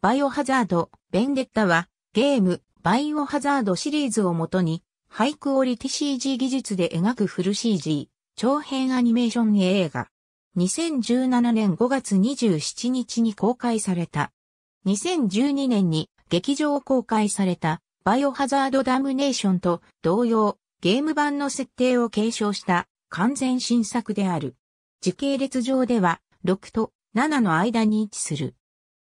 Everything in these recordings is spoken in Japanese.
バイオハザード、ベンデッタは、ゲーム、バイオハザードシリーズをもとに、ハイクオリティ CG 技術で描くフル CG、長編アニメーション映画。2017年5月27日に公開された。2012年に劇場公開された、バイオハザードダムネーションと同様、ゲーム版の設定を継承した完全新作である。時系列上では、6と7の間に位置する。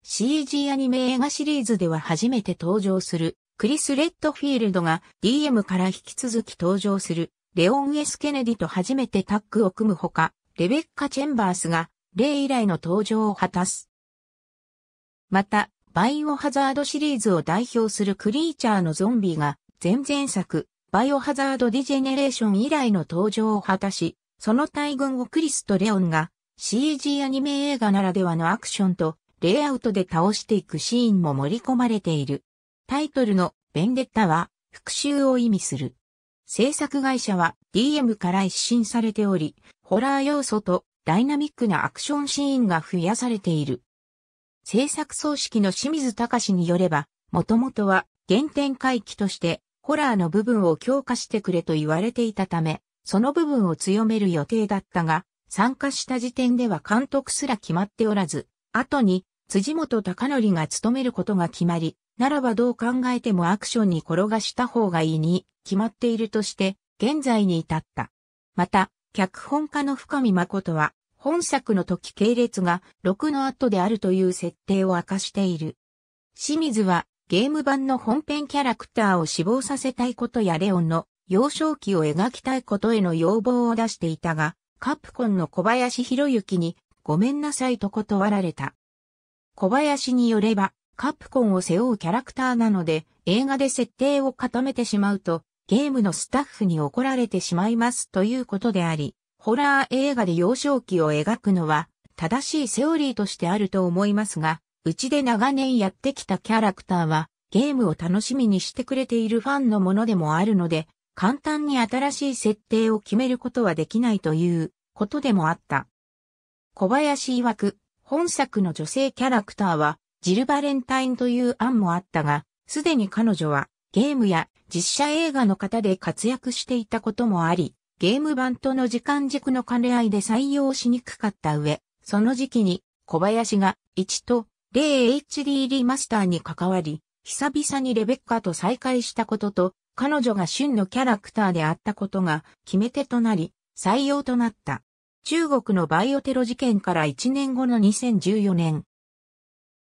CG アニメ映画シリーズでは初めて登場するクリス・レッドフィールドが DM から引き続き登場するレオン・エス・ケネディと初めてタッグを組むほか、レベッカ・チェンバースが例以来の登場を果たす。また、バイオハザードシリーズを代表するクリーチャーのゾンビが前々作、バイオハザード・ディジェネレーション以来の登場を果たし、その大群をクリスとレオンが CG アニメ映画ならではのアクションとレイアウトで倒していくシーンも盛り込まれている。タイトルのベンデッタは復讐を意味する。制作会社は DM から一新されており、ホラー要素とダイナミックなアクションシーンが増やされている。制作組織の清水隆によれば、もともとは原点回帰としてホラーの部分を強化してくれと言われていたため、その部分を強める予定だったが、参加した時点では監督すら決まっておらず、後に、辻元隆則が務めることが決まり、ならばどう考えてもアクションに転がした方がいいに決まっているとして、現在に至った。また、脚本家の深見誠は、本作の時系列が6の後であるという設定を明かしている。清水はゲーム版の本編キャラクターを死亡させたいことやレオンの幼少期を描きたいことへの要望を出していたが、カプコンの小林博之にごめんなさいと断られた。小林によれば、カプコンを背負うキャラクターなので、映画で設定を固めてしまうと、ゲームのスタッフに怒られてしまいますということであり、ホラー映画で幼少期を描くのは、正しいセオリーとしてあると思いますが、うちで長年やってきたキャラクターは、ゲームを楽しみにしてくれているファンのものでもあるので、簡単に新しい設定を決めることはできないということでもあった。小林曰く、本作の女性キャラクターは、ジル・バレンタインという案もあったが、すでに彼女は、ゲームや実写映画の方で活躍していたこともあり、ゲーム版との時間軸の兼ね合いで採用しにくかった上、その時期に小林が1と 0HD リマスターに関わり、久々にレベッカと再会したことと、彼女が旬のキャラクターであったことが決め手となり、採用となった。中国のバイオテロ事件から1年後の2014年、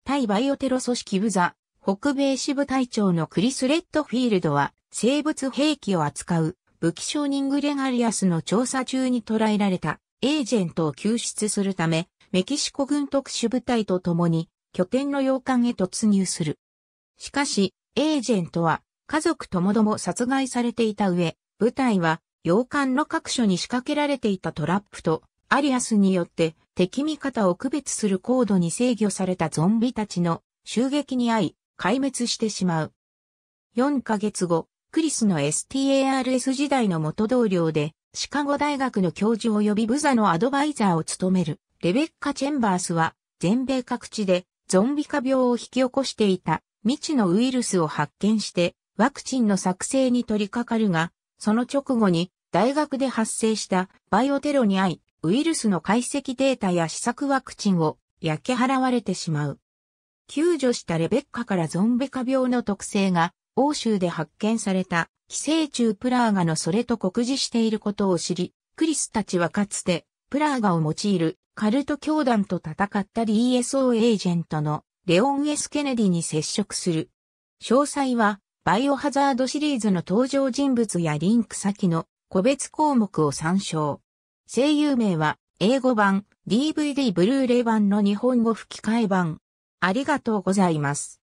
対バイオテロ組織ブザ、北米支部隊長のクリス・レッドフィールドは、生物兵器を扱う武器商人グレガリアスの調査中に捕らえられたエージェントを救出するため、メキシコ軍特殊部隊と共に拠点の洋館へ突入する。しかし、エージェントは家族ともども殺害されていた上、部隊は洋館の各所に仕掛けられていたトラップと、アリアスによって敵味方を区別する高度に制御されたゾンビたちの襲撃に遭い、壊滅してしまう。4ヶ月後、クリスの STARS 時代の元同僚で、シカゴ大学の教授及びブザのアドバイザーを務める、レベッカ・チェンバースは、全米各地でゾンビ化病を引き起こしていた未知のウイルスを発見して、ワクチンの作成に取り掛かるが、その直後に大学で発生したバイオテロに遭い、ウイルスの解析データや試作ワクチンを焼き払われてしまう。救助したレベッカからゾンベカ病の特性が欧州で発見された寄生虫プラーガのそれと酷似していることを知り、クリスたちはかつてプラーガを用いるカルト教団と戦った DSO エージェントのレオン・エス・ケネディに接触する。詳細はバイオハザードシリーズの登場人物やリンク先の個別項目を参照。声優名は英語版、DVD ブルーレイ版の日本語吹き替え版。ありがとうございます。